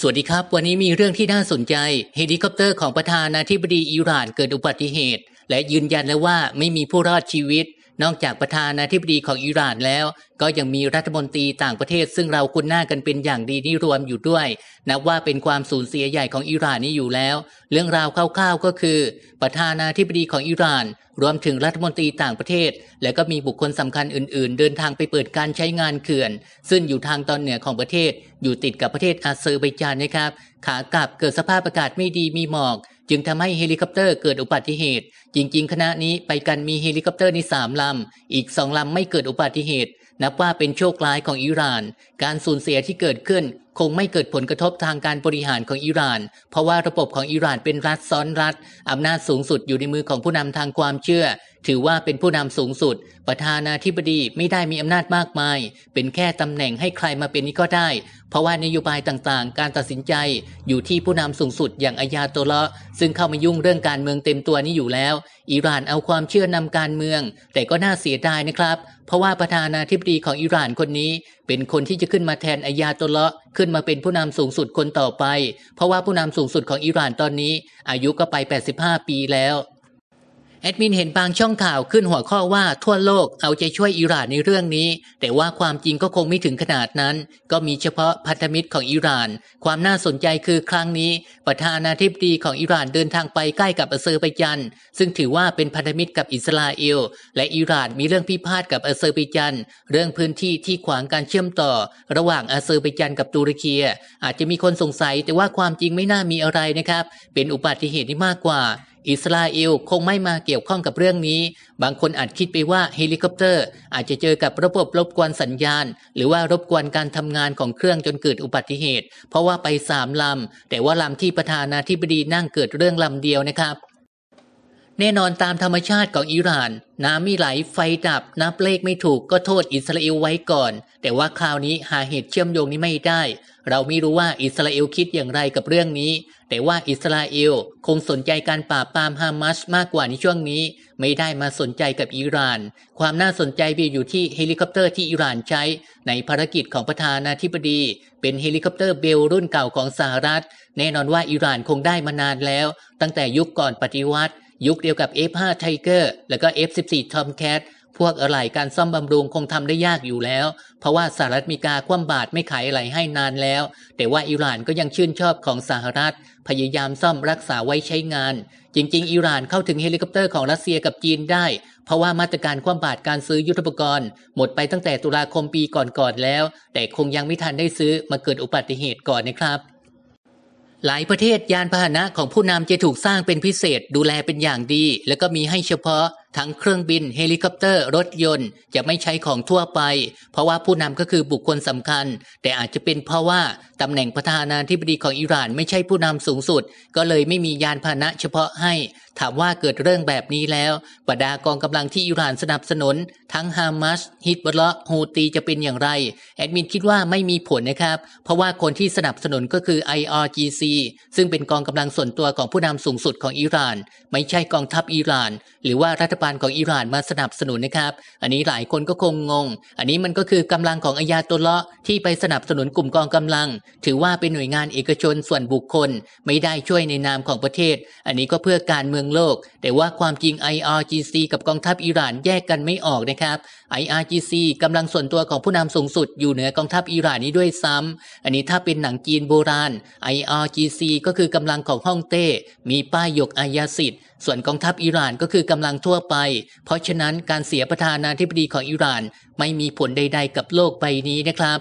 สวัสดีครับ วันนี้มีเรื่องที่น่าสนใจ เฮลิคอปเตอร์ของประธานาธิบดีอิหร่านเกิดอุบัติเหตุ และยืนยันแล้วว่าไม่มีผู้รอดชีวิตนอกจากประธานาธิบดีของอิหร่านแล้วก็ยังมีรัฐมนตรีต่างประเทศ ซึ่งเราคุ้นหน้ากันเป็นอย่างดีนี่รวมอยู่ด้วย นับว่าเป็นความสูญเสียใหญ่ของอิหร่านนี่อยู่แล้ว เรื่องราวคร่าวๆก็คือ ประธานาธิบดีของอิหร่าน รวมถึงรัฐมนตรีต่างประเทศ และก็มีบุคคลสำคัญอื่นๆ เดินทางไปเปิดการใช้งานเขื่อน ซึ่งอยู่ทางตอนเหนือของประเทศอยู่ติดกับประเทศอาเซอร์ไบจานนะครับ ขากลับเกิดสภาพอากาศไม่ดีมีหมอกจึงทำให้เฮลิคอปเตอร์เกิดอุบัติเหตุ จริงๆ คณะนี้ไปกันมีเฮลิคอปเตอร์ในสามลำ อีกสองลำไม่เกิดอุบัติเหตุ นับว่าเป็นโชคร้ายของอิหร่าน การสูญเสียที่เกิดขึ้นคงไม่เกิดผลกระทบทางการบริหารของอิหร่าน เพราะว่าระบบของอิหร่านเป็นรัฐซ้อนรัฐอำนาจสูงสุดอยู่ในมือของผู้นำทางความเชื่อ ถือว่าเป็นผู้นำสูงสุด ประธานาธิบดีไม่ได้มีอำนาจมากมาย เป็นแค่ตำแหน่งให้ใครมาเป็นนี้ก็ได้ เพราะว่านโยบายต่างๆ การตัดสินใจอยู่ที่ผู้นำสูงสุดอย่างอายาโตละซึ่งเข้ามายุ่งเรื่องการเมืองเต็มตัวนี้อยู่แล้วอิหร่านเอาความเชื่อนำการเมือง แต่ก็น่าเสียดายนะครับ เพราะว่าประธานาธิบดีของอิหร่านคนนี้ เป็นคนที่จะขึ้นมาแทนอายาตุลละขึ้นมาเป็นผู้นำสูงสุดคนต่อไป เพราะว่าผู้นำสูงสุดของอิหร่านตอนนี้ อายุก็ไป 85 ปีแล้วแอดมินเห็นบางช่องข่าวขึ้นหัวข้อว่าทั่วโลกเอาใจช่วยอิหร่านในเรื่องนี้ แต่ว่าความจริงก็คงไม่ถึงขนาดนั้น ก็มีเฉพาะพันธมิตรของอิหร่าน ความน่าสนใจคือครั้งนี้ประธานาธิบดีของอิหร่านเดินทางไปใกล้กับอาเซอร์ไบจันซึ่งถือว่าเป็นพันธมิตรกับอิสราเอล และอิหร่านมีเรื่องพิพาทกับอาเซอร์ไบจันเรื่องพื้นที่ที่ขวางการเชื่อมต่อระหว่างอาเซอร์ไบจันกับตุรกีอาจจะมีคนสงสัยแต่ว่าความจริงไม่น่ามีอะไรนะครับเป็นอุบัติเหตุที่มากกว่าอิสราเอลคงไม่มาเกี่ยวข้องกับเรื่องนี้ บางคนอาจคิดไปว่าเฮลิคอปเตอร์ อาจจะเจอกับระบบรบกวนสัญญาณ หรือว่ารบกวนการทำงานของเครื่องจนเกิดอุบัติเหตุ เพราะว่าไปสามลำแต่ว่าลำที่ประธานาธิบดีนั่งเกิดเรื่องลำเดียวนะครับแน่นอนตามธรรมชาติของอิหร่าน น้ำมีไหลไฟดับนับเลขไม่ถูกก็โทษอิสราเอลไว้ก่อน แต่ว่าคราวนี้หาเหตุเชื่อมโยงนี้ไม่ได้ เราไม่รู้ว่าอิสราเอลคิดอย่างไรกับเรื่องนี้ แต่ว่าอิสราเอลคงสนใจการปราบปรามฮามาสมากกว่าในช่วงนี้ ไม่ได้มาสนใจกับอิหร่าน ความน่าสนใจอยู่ที่เฮลิคอปเตอร์ที่อิหร่านใช้ ในภารกิจของประธานาธิบดี เป็นเฮลิคอปเตอร์เบลรุ่นเก่าของสหรัฐ แน่นอนว่าอิหร่านคงได้มานานแล้ว ตั้งแต่ยุคก่อนปฏิวัติยุคเดียวกับ F5 Tiger แล้วก็ F14 Tomcat พวกอะไหล่การซ่อมบำรุงคงทำได้ยากอยู่แล้ว เพราะว่าสหรัฐมีการคว่ำบาตรไม่ขายอะไหล่ให้นานแล้ว แต่ว่าอิหร่านก็ยังชื่นชอบของสหรัฐ พยายามซ่อมรักษาไว้ใช้งาน จริงๆ อิหร่านเข้าถึงเฮลิคอปเตอร์ของรัสเซียกับจีนได้ เพราะว่ามาตรการคว่ำบาตรการซื้อยุทธปกรณ์ หมดไปตั้งแต่ตุลาคมปีก่อนๆแล้ว แต่คงยังไม่ทันได้ซื้อมาเกิดอุบัติเหตุก่อนนะครับหลายประเทศยานพาหนะของผู้นำจะถูกสร้างเป็นพิเศษดูแลเป็นอย่างดี แล้วก็มีให้เฉพาะ ทั้งเครื่องบิน เฮลิคอปเตอร์ รถยนต์ จะไม่ใช้ของทั่วไป เพราะว่าผู้นำก็คือบุคคลสำคัญ แต่อาจจะเป็นเพราะว่า ตำแหน่งประธานาธิบดีของอิหร่านไม่ใช่ผู้นำสูงสุด ก็เลยไม่มียานพาหนะเฉพาะให้ถามว่าเกิดเรื่องแบบนี้แล้วบรรดากองกำลังที่อิหร่านสนับสนุน ทั้งฮามาสฮิตบลละโฮตีจะเป็นอย่างไร แอดมินคิดว่าไม่มีผลนะครับ เพราะว่าคนที่สนับสนุนก็คือ IRGC ซึ่งเป็นกองกำลังส่วนตัวของผู้นำสูงสุดของอิหร่าน ไม่ใช่กองทัพอิหร่าน หรือว่ารัฐบาลของอิหร่านมาสนับสนุนนะครับ อันนี้หลายคนก็คงงง อันนี้มันก็คือกำลังของอายาตุลละที่ไปสนับสนุนกลุ่มกองกำลัง ถือว่าเป็นหน่วยงานเอกชนส่วนบุคคล ไม่ได้ช่วยในนามของประเทศ อันนี้ก็เพื่อการเมืองโลก แต่ว่าความจริง IRGC กับกองทัพอิหร่านแยกกันไม่ออกนะครับ IRGC กำลังส่วนตัวของผู้นำสูงสุด อยู่เหนือกองทัพอิหร่านนี้ด้วยซ้ำ อันนี้ถ้าเป็นหนังจีนโบราณ IRGC ก็คือกำลังของฮ่องเต้มีป้ายยกอายาสิทธิ์ ส่วนกองทัพอิหร่านก็คือกำลังทั่วไป เพราะฉะนั้นการเสียประธานาธิบดีของอิหร่านไม่มีผลใด ๆ กับโลกใบนี้นะครับ